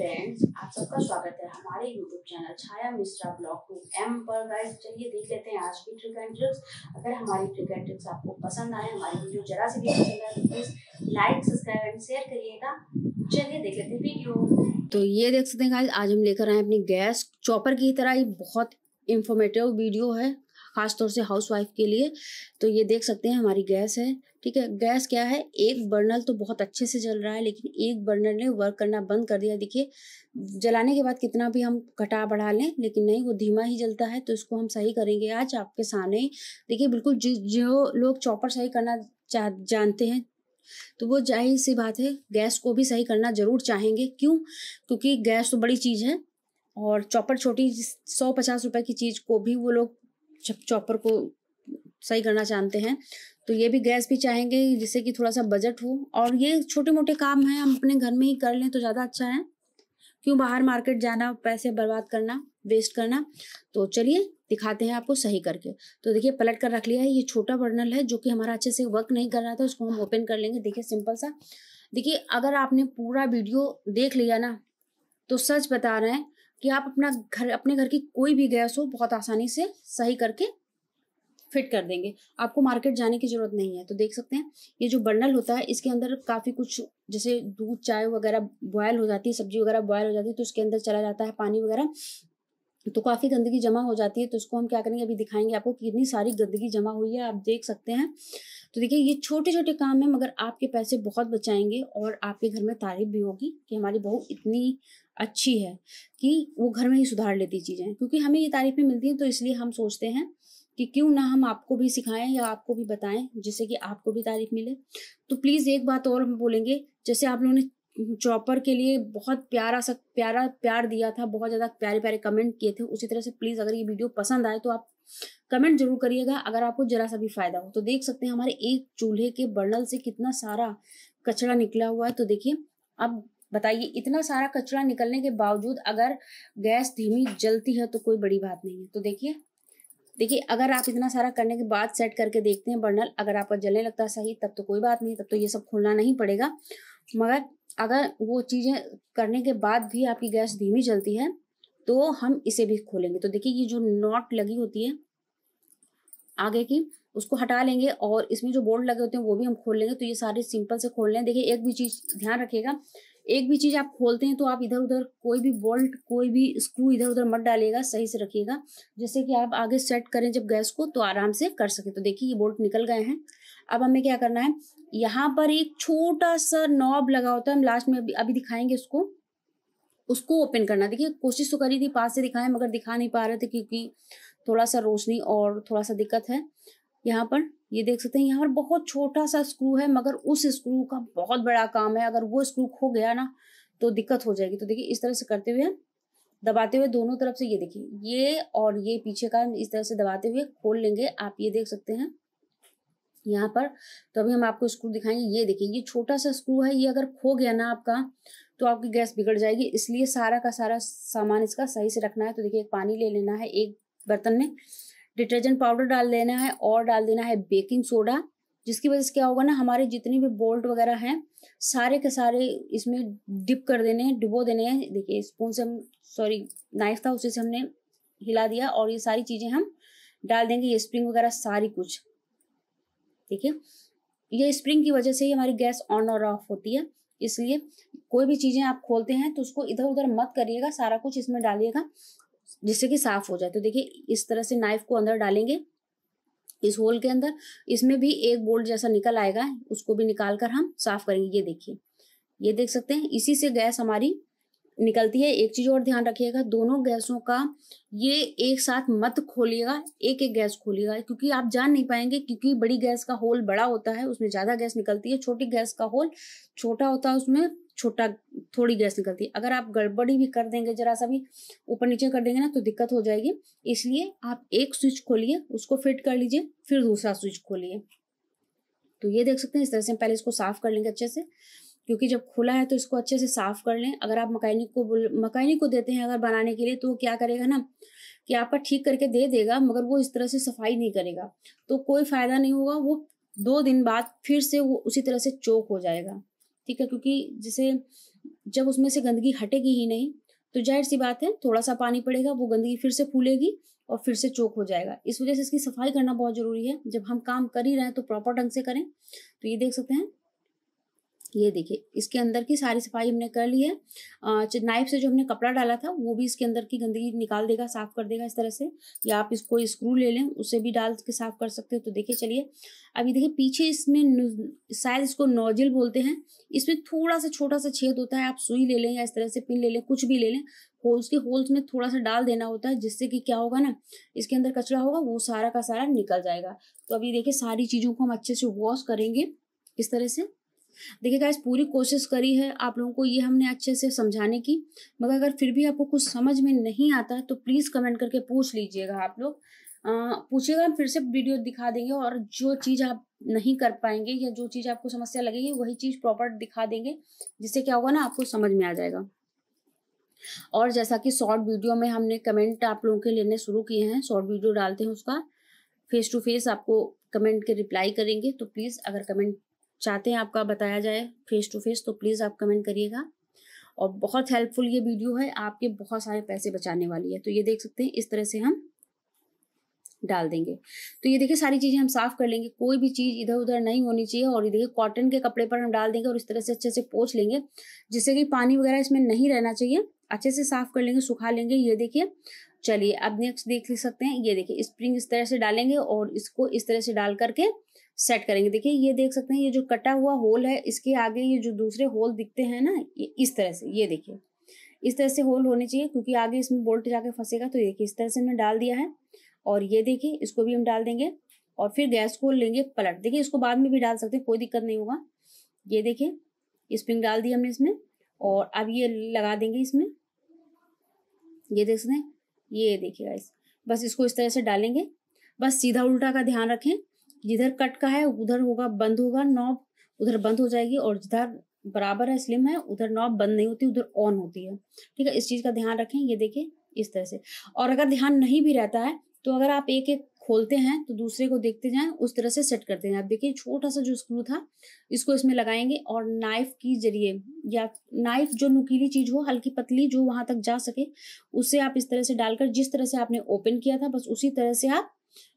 friends आप सबका स्वागत है हमारे YouTube channel Chhaya Mishra blog two M पर गाइस चलिए देख लेते हैं आज की ट्रिक एंड ट्रिक्स अगर हमारी ट्रिक एंड ट्रिक्स आपको पसंद आए हमारी वीडियो जरा से भी पसंद आए तो please like subscribe and share करिएगा चलिए देख लेते हैं वीडियो तो ये देख सकते हैं गाइस आज हम लेकर आए हैं अपनी गैस चॉपर की तरह ये बहुत इंफॉर्मेटिव वीडियो है खासतौर से हाउसवाइफ के लिए तो ये देख सकते हैं हमारी गैस है ठीक है गैस क्या है एक बर्नर तो बहुत अच्छे से जल रहा है लेकिन एक बर्नर ने वर्क करना बंद कर दिया देखिए जलाने के बाद कितना भी हम घटा बढ़ा लें लेकिन नहीं वो धीमा ही जलता है तो इसको हम सही करेंगे आज आपके सामने देखिए बिल्कुल जो जो लोग चॉपर सही करना चाह जानते हैं तो वो जाहिर सी बात है गैस को भी सही करना जरूर चाहेंगे क्यों क्योंकि गैस तो बड़ी चीज़ है और चॉपर छोटी सौ पचास रुपए की चीज़ को भी वो लोग चॉपर को सही करना चाहते हैं तो ये भी गैस भी चाहेंगे जिससे कि थोड़ा सा बजट हो और ये छोटे मोटे काम हैं हम अपने घर में ही कर लें तो ज़्यादा अच्छा है क्यों बाहर मार्केट जाना पैसे बर्बाद करना वेस्ट करना तो चलिए दिखाते हैं आपको सही करके तो देखिए पलट कर रख लिया है ये छोटा बर्नल है जो कि हमारा अच्छे से वर्क नहीं कर रहा था उसको हम ओपन कर लेंगे देखिए सिंपल सा देखिए अगर आपने पूरा वीडियो देख लिया ना तो सच बता रहे हैं कि आप अपना घर अपने घर की कोई भी गैस हो बहुत आसानी से सही करके फिट कर देंगे आपको मार्केट जाने की ज़रूरत नहीं है तो देख सकते हैं ये जो बर्नल होता है इसके अंदर काफ़ी कुछ जैसे दूध चाय वगैरह बॉयल हो जाती है सब्जी वगैरह बॉयल हो जाती है तो उसके अंदर चला जाता है पानी वगैरह तो काफ़ी गंदगी जमा हो जाती है तो इसको हम क्या करेंगे अभी दिखाएंगे आपको कितनी सारी गंदगी जमा हुई है आप देख सकते हैं तो देखिए ये छोटे छोटे काम है मगर आपके पैसे बहुत बचाएंगे और आपके घर में तारीफ भी होगी कि हमारी बहू इतनी अच्छी है कि वो घर में ही सुधार लेती चीज़ें क्योंकि हमें ये तारीफ़ें मिलती हैं तो इसलिए हम सोचते हैं कि क्यों ना हम आपको भी सिखाएं या आपको भी बताएं जिससे कि आपको भी तारीफ मिले तो प्लीज़ एक बात और हम बोलेंगे जैसे आप लोगों ने चॉपर के लिए बहुत प्यारा सा प्यारा प्यार दिया था बहुत ज़्यादा प्यारे प्यारे कमेंट किए थे उसी तरह से प्लीज़ अगर ये वीडियो पसंद आए तो आप कमेंट जरूर करिएगा अगर आपको जरा सा भी फायदा हो तो देख सकते हैं हमारे एक चूल्हे के बर्नल से कितना सारा कचरा निकला हुआ है तो देखिए आप बताइए इतना सारा कचरा निकलने के बावजूद अगर गैस धीमी जलती है तो कोई बड़ी बात नहीं है तो देखिए देखिए अगर आप इतना सारा करने के बाद सेट करके देखते हैं बर्नल अगर आपका जलने लगता है सही तब तो कोई बात नहीं तब तो ये सब खोलना नहीं पड़ेगा मगर अगर वो चीज़ें करने के बाद भी आपकी गैस धीमी जलती है तो हम इसे भी खोलेंगे तो देखिए ये जो नॉट लगी होती है आगे की उसको हटा लेंगे और इसमें जो बोर्ड लगे होते हैं वो भी हम खोल लेंगे तो ये सारे सिंपल से खोल लें देखिए एक भी चीज़ ध्यान रखिएगा एक भी चीज आप खोलते हैं तो आप इधर उधर कोई भी बोल्ट कोई भी स्क्रू इधर उधर मत डालिएगा सही से रखिएगा जैसे कि आप आगे सेट करें जब गैस को तो आराम से कर सके तो देखिए ये बोल्ट निकल गए हैं अब हमें क्या करना है यहाँ पर एक छोटा सा नॉब लगा होता है हम लास्ट में अभी अभी दिखाएंगे उसको उसको ओपन करना देखिए कोशिश तो करी थी पास से दिखाएं मगर दिखा नहीं पा रहे थे क्योंकि थोड़ा सा रोशनी और थोड़ा सा दिक्कत है यहाँ पर ये देख सकते हैं यहाँ पर बहुत छोटा सा स्क्रू है मगर उस स्क्रू का बहुत बड़ा काम है अगर वो स्क्रू खो गया ना तो दिक्कत हो जाएगी तो देखिए इस तरह से करते हुए दबाते हुए दोनों तरफ से ये देखिए ये और ये पीछे का इस तरह से दबाते हुए खोल लेंगे आप ये देख सकते हैं यहाँ पर तो अभी हम आपको स्क्रू दिखाएंगे ये देखिए ये छोटा सा स्क्रू है ये अगर खो गया ना आपका तो आपकी गैस बिगड़ जाएगी इसलिए सारा का सारा सामान इसका सही से रखना है तो देखिए पानी ले लेना है एक बर्तन में डिटर्जेंट पाउडर डाल देना है और डाल देना है बेकिंग सोडा जिसकी वजह से क्या होगा ना हमारे जितने भी बोल्ट वगैरह हैं सारे के सारे इसमें डिप कर देने हैं डुबो देने हैं देखिए स्पून से हम सॉरी नाइफ था उसी से हमने हिला दिया और ये सारी चीज़ें हम डाल देंगे ये स्प्रिंग वगैरह सारी कुछ ठीक है ये स्प्रिंग की वजह से ही हमारी गैस ऑन और ऑफ होती है इसलिए कोई भी चीज़ें आप खोलते हैं तो उसको इधर उधर मत करिएगा सारा कुछ इसमें डालिएगा जिससे कि साफ हो जाए तो देखिए इस तरह से नाइफ को अंदर डालेंगे इस होल के अंदर इसमें भी एक बोल्ट जैसा निकल आएगा उसको भी निकाल कर हम साफ करेंगे ये देखिए ये देख सकते हैं इसी से गैस हमारी निकलती है एक चीज और ध्यान रखिएगा दोनों गैसों का ये एक साथ मत खोलिएगा एक एक गैस खोलिएगा क्योंकि आप जान नहीं पाएंगे क्योंकि बड़ी गैस का होल बड़ा होता है उसमें ज्यादा गैस निकलती है छोटी गैस का होल छोटा होता है उसमें छोटा थोड़ी गैस निकलती है अगर आप गड़बड़ी भी कर देंगे जरा सा भी ऊपर नीचे कर देंगे ना तो दिक्कत हो जाएगी इसलिए आप एक स्विच खोलिए उसको फिट कर लीजिए फिर दूसरा स्विच खोलिए तो ये देख सकते हैं इस तरह से पहले इसको साफ कर लेंगे अच्छे से क्योंकि जब खुला है तो इसको अच्छे से साफ कर लें अगर आप मकैनिक को बोल मकैनिक को देते हैं अगर बनाने के लिए तो वो क्या करेगा ना कि आपका ठीक करके दे देगा मगर वो इस तरह से सफाई नहीं करेगा तो कोई फायदा नहीं होगा वो दो दिन बाद फिर से वो उसी तरह से चोक हो जाएगा ठीक है क्योंकि जिसे जब उसमें से गंदगी हटेगी ही नहीं तो जाहिर सी बात है थोड़ा सा पानी पड़ेगा वो गंदगी फिर से फूलेगी और फिर से चोक हो जाएगा इस वजह से इसकी सफाई करना बहुत ज़रूरी है जब हम काम कर ही रहे हैं तो प्रॉपर ढंग से करें तो ये देख सकते हैं ये देखिए इसके अंदर की सारी सफाई हमने कर ली है नाइफ से जो हमने कपड़ा डाला था वो भी इसके अंदर की गंदगी निकाल देगा साफ कर देगा इस तरह से या आप इसको स्क्रू ले लें उसे भी डाल के साफ कर सकते हो तो देखिए चलिए अभी देखिए पीछे इसमें शायद इसको नोजिल बोलते हैं इसमें थोड़ा सा छोटा सा छेद होता है आप सुई ले लें या इस तरह से पिन ले लें कुछ भी ले लें होल्स के होल्स में थोड़ा सा डाल देना होता है जिससे कि क्या होगा ना इसके अंदर कचरा होगा वो सारा का सारा निकल जाएगा तो अभी देखिए सारी चीज़ों को हम अच्छे से वॉश करेंगे इस तरह से देखिए गाइस पूरी कोशिश करी है आप लोगों को ये हमने अच्छे से समझाने की मगर अगर फिर भी आपको कुछ समझ में नहीं आता है तो प्लीज़ कमेंट करके पूछ लीजिएगा आप लोग पूछिएगा हम फिर से वीडियो दिखा देंगे और जो चीज़ आप नहीं कर पाएंगे या जो चीज़ आपको समस्या लगेगी वही चीज़ प्रॉपर दिखा देंगे जिससे क्या होगा ना आपको समझ में आ जाएगा और जैसा कि शॉर्ट वीडियो में हमने कमेंट आप लोगों के लेने शुरू किए हैं शॉर्ट वीडियो डालते हैं उसका फेस टू फेस आपको कमेंट के रिप्लाई करेंगे तो प्लीज़ अगर कमेंट चाहते हैं आपका बताया जाए फेस टू फेस तो प्लीज़ आप कमेंट करिएगा और बहुत हेल्पफुल ये वीडियो है आपके बहुत सारे पैसे बचाने वाली है तो ये देख सकते हैं इस तरह से हम डाल देंगे तो ये देखिए सारी चीज़ें हम साफ कर लेंगे कोई भी चीज़ इधर उधर नहीं होनी चाहिए और ये देखिए कॉटन के कपड़े पर हम डाल देंगे और इस तरह से अच्छे से पोछ लेंगे जिससे कि पानी वगैरह इसमें नहीं रहना चाहिए अच्छे से साफ कर लेंगे सुखा लेंगे ये देखिए चलिए अब नेक्स्ट देख सकते हैं ये देखिए स्प्रिंग इस तरह से डालेंगे और इसको इस तरह से डाल करके सेट करेंगे देखिए ये देख सकते हैं ये जो कटा हुआ होल है इसके आगे ये जो दूसरे होल दिखते हैं ना ये इस तरह से ये देखिए इस तरह से होल होने चाहिए क्योंकि आगे इसमें बोल्ट जाके फंसेगा तो देखिए इस तरह से हमने डाल दिया है और ये देखिए इसको भी हम डाल देंगे और फिर गैस को लेंगे पलट देखिए इसको बाद में भी डाल सकते हैं कोई दिक्कत नहीं होगा ये देखिए स्प्रिंग डाल दी हमने इसमें और अब ये लगा देंगे इसमें ये देख सकते हैं ये देखिए गाइस बस इसको इस तरह से डालेंगे बस सीधा उल्टा का ध्यान रखें जिधर कट का है उधर होगा बंद होगा नॉब उधर बंद हो जाएगी और जिधर बराबर है स्लिम है उधर नॉब बंद नहीं होती उधर ऑन होती है ठीक है इस चीज़ का ध्यान रखें ये देखें इस तरह से और अगर ध्यान नहीं भी रहता है तो अगर आप एक एक खोलते हैं तो दूसरे को देखते जाएं उस तरह से सेट करते हैं आप देखिए छोटा सा जो स्क्रू था इसको इसमें लगाएंगे और नाइफ के जरिए या नाइफ जो नुकीली चीज हो हल्की पतली जो वहां तक जा सके उसे आप इस तरह से डालकर जिस तरह से आपने ओपन किया था बस उसी तरह से आप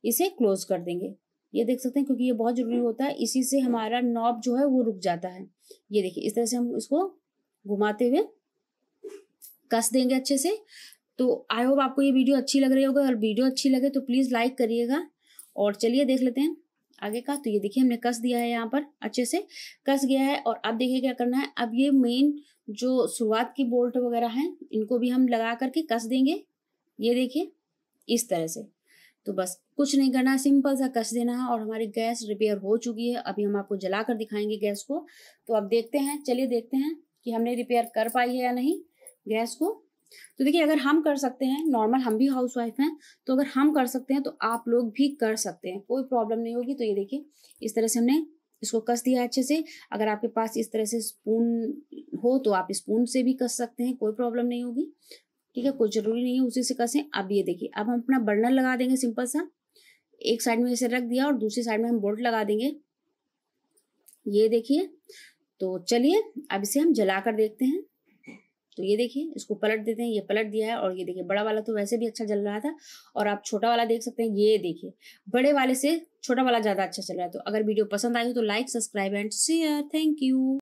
इसे क्लोज कर देंगे ये देख सकते हैं क्योंकि ये बहुत ज़रूरी होता है इसी से हमारा नॉब जो है वो रुक जाता है ये देखिए इस तरह से हम इसको घुमाते हुए कस देंगे अच्छे से तो आई होप आपको ये वीडियो अच्छी लग रही होगी और वीडियो अच्छी लगे तो प्लीज़ लाइक करिएगा और चलिए देख लेते हैं आगे का तो ये देखिए हमने कस दिया है यहाँ पर अच्छे से कस गया है और अब देखिए क्या करना है अब ये मेन जो शुरुआत की बोल्ट वगैरह है इनको भी हम लगा करके कस देंगे ये देखिए इस तरह से तो बस कुछ नहीं करना सिंपल सा कस देना है और हमारी गैस रिपेयर हो चुकी है अभी हम आपको जला कर दिखाएंगे गैस को तो अब देखते हैं चलिए देखते हैं कि हमने रिपेयर कर पाई है या नहीं गैस को तो देखिए अगर हम कर सकते हैं नॉर्मल हम भी हाउस वाइफ हैं तो अगर हम कर सकते हैं तो आप लोग भी कर सकते हैं कोई प्रॉब्लम नहीं होगी तो ये देखिए इस तरह से हमने इसको कस दिया है अच्छे से अगर आपके पास इस तरह से स्पून हो तो आप स्पून से भी कस सकते हैं कोई प्रॉब्लम नहीं होगी ठीक है कोई जरूरी नहीं है उसी से कसें अब ये देखिए अब हम अपना बर्नर लगा देंगे सिंपल सा एक साइड में इसे रख दिया और दूसरी साइड में हम बोल्ट लगा देंगे ये देखिए तो चलिए अब इसे हम जला कर देखते हैं तो ये देखिए इसको पलट देते हैं ये पलट दिया है और ये देखिए बड़ा वाला तो वैसे भी अच्छा जल रहा था और आप छोटा वाला देख सकते हैं ये देखिए बड़े वाले से छोटा वाला ज़्यादा अच्छा चल रहा है तो अगर वीडियो पसंद आई हो तो like subscribe and share thank you